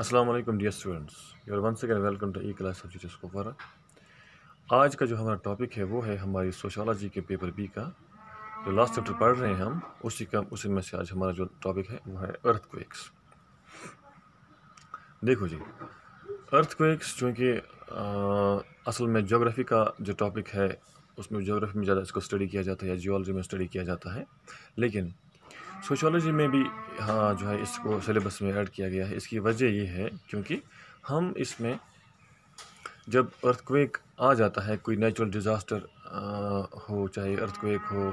Aslam dear students your one second welcome to e class subject स्कोफर आज का जो हमारा टॉपिक है वो है हमारी सोशोलॉजी के पेपर बी का जो लास्ट चैप्टर पढ़ रहे हैं हम उसी का उसी में से आज हमारा जो टॉपिक है वो है अर्थ क्वेक्स देखो जी अर्थ क्वेक्स चूँकि असल में जोग्राफ़ी का जो टॉपिक है उसमें जोग्राफ़ी में ज़्यादा इसको स्टडी किया जाता है या जियोलॉजी में स्टडी किया जाता है लेकिन सोशोलॉजी में भी हाँ जो है इसको सिलेबस में ऐड किया गया है इसकी वजह ये है क्योंकि हम इसमें जब अर्थक्वेक आ जाता है कोई नेचुरल डिज़ास्टर हो चाहे अर्थक्वेक हो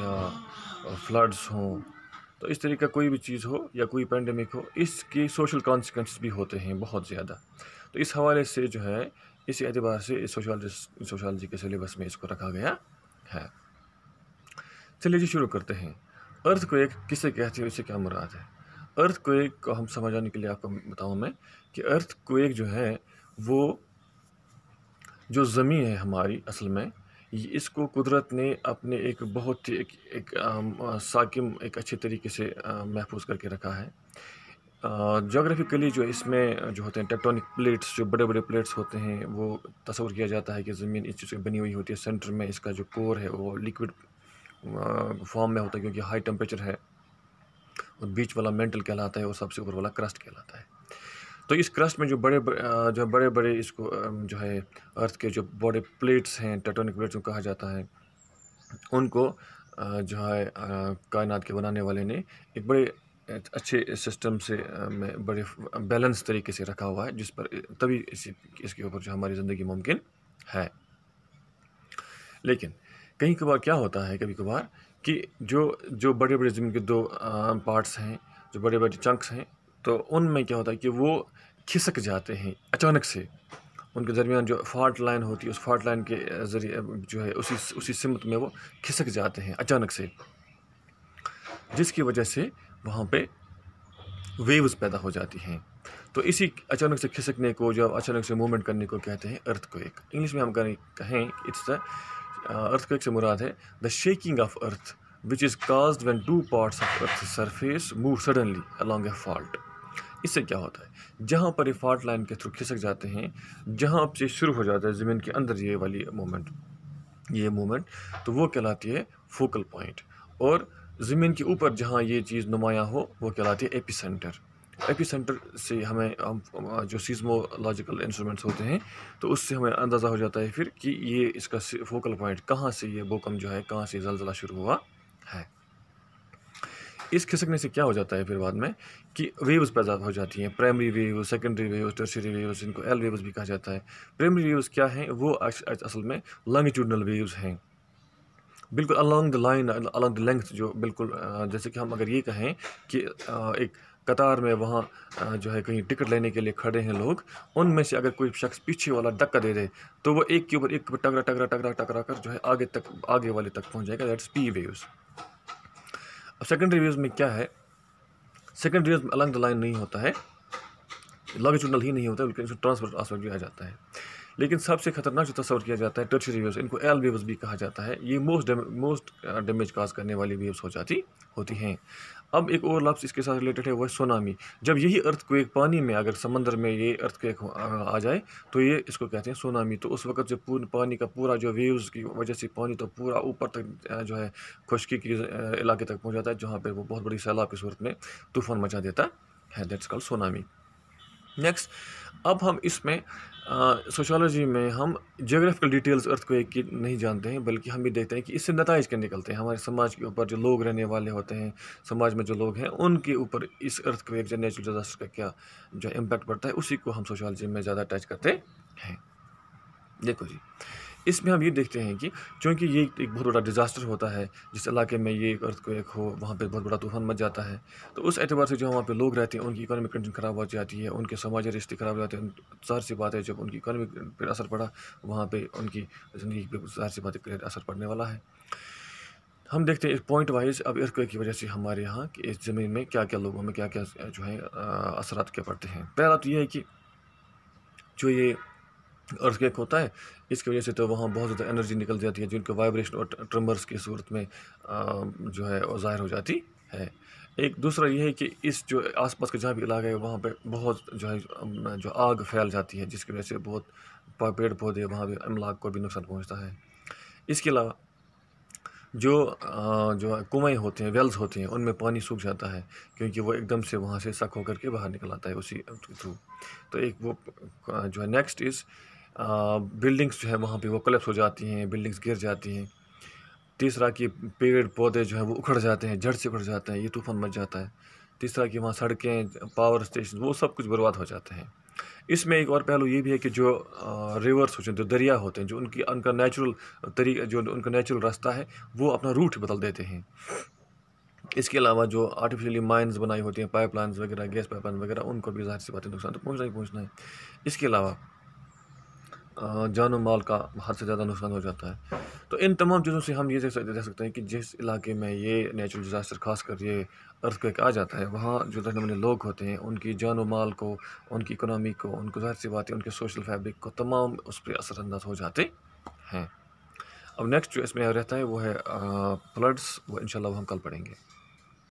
या फ्लड्स हों तो इस तरीके का कोई भी चीज़ हो या कोई पेंडेमिक हो इसके सोशल कॉन्सिक्वेंस भी होते हैं बहुत ज़्यादा तो इस हवाले से जो है इस एतबार से सोशलॉजी के सिलेबस में इसको रखा गया है चलिए जी शुरू करते हैं अर्थ को एक किसे कहते हैं उसे क्या मुराद है अर्थ को एक को हम समझाने के लिए आपको बताऊँ मैं कि अर्थ को एक जो है वो जो ज़मीन है हमारी असल में इसको कुदरत ने अपने एक बहुत ही एक, एक साकिम एक अच्छे तरीके से महफूज करके रखा है जोग्राफिकली जो इसमें जो होते हैं टेक्टोनिक प्लेट्स जो बड़े बड़े प्लेट्स होते हैं वो तस्वर किया जाता है कि ज़मीन इस चीज़ की बनी हुई होती है सेंटर में इसका जो कोर है वो लिक्विड फॉर्म में होता है क्योंकि हाई टेम्परेचर है और बीच वाला मेंटल कहलाता है और सबसे ऊपर वाला क्रस्ट कहलाता है तो इस क्रस्ट में जो बड़े जो बड़े बड़े इसको जो है अर्थ के जो बड़े प्लेट्स हैं टेटोनिक प्लेट्स को कहा जाता है उनको जो है कायनात के बनाने वाले ने एक बड़े अच्छे सिस्टम से में बड़े बैलेंस तरीके से रखा हुआ है जिस पर तभी इसी इसके ऊपर जो हमारी ज़िंदगी मुमकिन है लेकिन कई कबार क्या होता है कभी कभार कि जो जो बड़े बड़े ज़मीन के दो पार्ट्स हैं जो बड़े बड़े चंक्स हैं तो उनमें क्या होता है कि वो खिसक जाते हैं अचानक से उनके दरमियान जो फॉल्ट लाइन होती है उस फॉल्ट लाइन के ज़रिए जो है उसी उसी सिमत में वो खिसक जाते हैं अचानक से जिसकी वजह से वहाँ पे वेव्स पैदा हो जाती हैं तो इसी अचानक से खिसकने को जो अचानक से मूवमेंट करने को कहते हैं अर्थ को एक इंग्लिश में हम कहें इट्स द earthquake से मुराद है the shaking of earth which is cause when two part of earth surface move suddenly along a fault इससे क्या होता है जहाँ पर ये फॉल्ट लाइन के थ्रू खिसक जाते हैं जहाँ से शुरू हो जाता है ज़मीन के अंदर ये वाली मोमेंट ये मोमेंट तो वो कहलाती है फोकल पॉइंट और ज़मीन के ऊपर जहाँ ये चीज़ नुमाया हो वो कहलाती है एपी सेंटर एपी सेंटर से हमें जो सीजमोलॉजिकल इंस्ट्रूमेंट्स होते हैं तो उससे हमें अंदाज़ा हो जाता है फिर कि ये इसका फोकल पॉइंट कहाँ से ये भूकंप जो है कहाँ से जलजला शुरू हुआ है इस खिसकने से क्या हो जाता है फिर बाद में कि वेव्स पैदा हो जाती हैं primary wave secondary wave tertiary wave इनको एल वेव्स भी कहा जाता है प्राइमरी वेव्स क्या हैं वो असल में लॉन्गिट्यूडनल वेव्स हैं बिल्कुल along the line along the length जो बिल्कुल जैसे कि हम अगर ये कहें कि एक कतार में वहाँ जो है कहीं टिकट लेने के लिए खड़े हैं लोग उनमें से अगर कोई शख्स पीछे वाला धक्का दे दे तो वो एक के ऊपर एक टकरा टकरा टकरा टकरा कर जो है आगे तक आगे वाले तक पहुँच जाएगा दैट्स पी वेव्स अब सेकेंडरी वेव्स में क्या है secondary waves along the line नहीं होता है लॉन्गिट्यूडनल ही नहीं होता बल्कि ट्रांसफर आसपास भी आ जाता है लेकिन सबसे खतरनाक जो तस्वर किया जाता है टर्शरी वेव्स इनको एल वेव्स भी कहा जाता है ये मोस्ट मोस्ट डैमेज काज करने वाली वेव्स हो जाती होती हैं अब एक और लफ्स इसके साथ रिलेटेड है वह सोनामी जब यही अर्थ को एक पानी में अगर समंदर में ये एक आ जाए तो ये इसको कहते हैं सोनामी तो उस वक्त जो पूर्ण पानी का पूरा जो वेव्स की वजह से पानी तो पूरा ऊपर तक जो है खुशकी के इलाके तक पहुँच जाता है जहाँ पर वो बहुत बड़ी सैलाब की सूरत में तूफान मचा देता है दैट्स कॉल सोनामी नेक्स्ट अब हम इसमें सोशोलॉजी में हम जोग्राफिकल डिटेल्स अर्थ को एक की नहीं जानते हैं बल्कि हम भी देखते हैं कि इससे नतज क्या निकलते हैं हमारे समाज के ऊपर जो लोग रहने वाले होते हैं समाज में जो लोग हैं उनके ऊपर इस अर्थ को एक नेचुरल डिजास्टर का क्या जो इम्पैक्ट पड़ता है उसी को हम सोशोलॉजी में ज़्यादा टच करते हैं देखो जी इसमें हम ये देखते हैं कि क्योंकि ये एक बहुत बड़ा डिज़ास्टर होता है जिस इलाके में ये को एक हो वहाँ पर बहुत बड़ा तूफान मच जाता है तो उस एतबार से जो वहाँ पर लोग रहते हैं उनकी इकानमिक कंडीशन ख़राब हो जाती है उनके समाजी रिश्ते ख़राब हो जाते हैं सार सी बात है जब उनकी इकानमिक पर असर पड़ा वहाँ पर उनकी ज़िंदगी पर सार सी बात असर पड़ने वाला है हम देखते हैं पॉइंट वाइज अब एर्थक्वेक की वजह से हमारे यहाँ कि इस ज़मीन में क्या क्या लोगों में क्या क्या जो है असरात क्या पड़ते हैं पहला तो ये है कि जो ये अर्थक्वेक होता है इसकी वजह से तो वहाँ बहुत ज़्यादा एनर्जी निकल जाती है जिनको वाइब्रेशन और ट्रम्बर्स की सूरत में जो है ज़ाहिर हो जाती है एक दूसरा यह है कि इस जो आसपास के जहाँ भी इलाका है वहाँ पे बहुत जो है जो आग फैल जाती है जिसकी वजह से बहुत पेड़ पौधे वहाँ भी अमलाक को भी नुकसान पहुँचता है इसके अलावा जो जो कुएँ होते हैं वेल्स होते हैं उनमें पानी सूख जाता है क्योंकि वो एकदम से वहाँ से सक होकर के बाहर निकल आता है उसी थ्रू तो एक वो जो है नेक्स्ट इज़ बिल्डिंग्स जो है वहाँ पे वो कलेप्स हो जाती हैं बिल्डिंग्स गिर जाती हैं तीसरा कि पेड़ पौधे जो है वो उखड़ जाते हैं जड़ से उखड़ जाते हैं ये तूफ़ान मच जाता है तीसरा कि वहाँ सड़कें पावर स्टेशन वो सब कुछ बर्बाद हो जाते हैं इसमें एक और पहलू ये भी है कि जो रिवर्स होते हैं जो दरिया होते हैं जो उनकी उनका नेचुरल तरीका जो उनका नेचुरल रास्ता है वो अपना रूट बदल देते हैं इसके अलावा जो आर्टिफिशियली माइंस बनाई होती हैं पाइपलाइंस वगैरह गैस पाइपलाइन वगैरह उनको भी जाहिर सी बातें नुकसान तो पहुँचना ही पहुँचना है इसके अलावा जान माल का हद से ज़्यादा नुकसान हो जाता है तो इन तमाम चीज़ों से हम ये देख सकते हैं कि जिस इलाके में ये नेचुरल डिज़ास्टर खास कर ये अर्थ का आ जाता है वहाँ जो रहने वाले लोग होते हैं उनकी जान व माल को उनकी इकोनॉमी को उनको जहर सी बात है उनके सोशल फैब्रिक को तमाम उस पर असरअंदाज हो जाते हैं अब नेक्स्ट जो इसमें रहता है वो है फ्लड्स वो इन हम कल पढ़ेंगे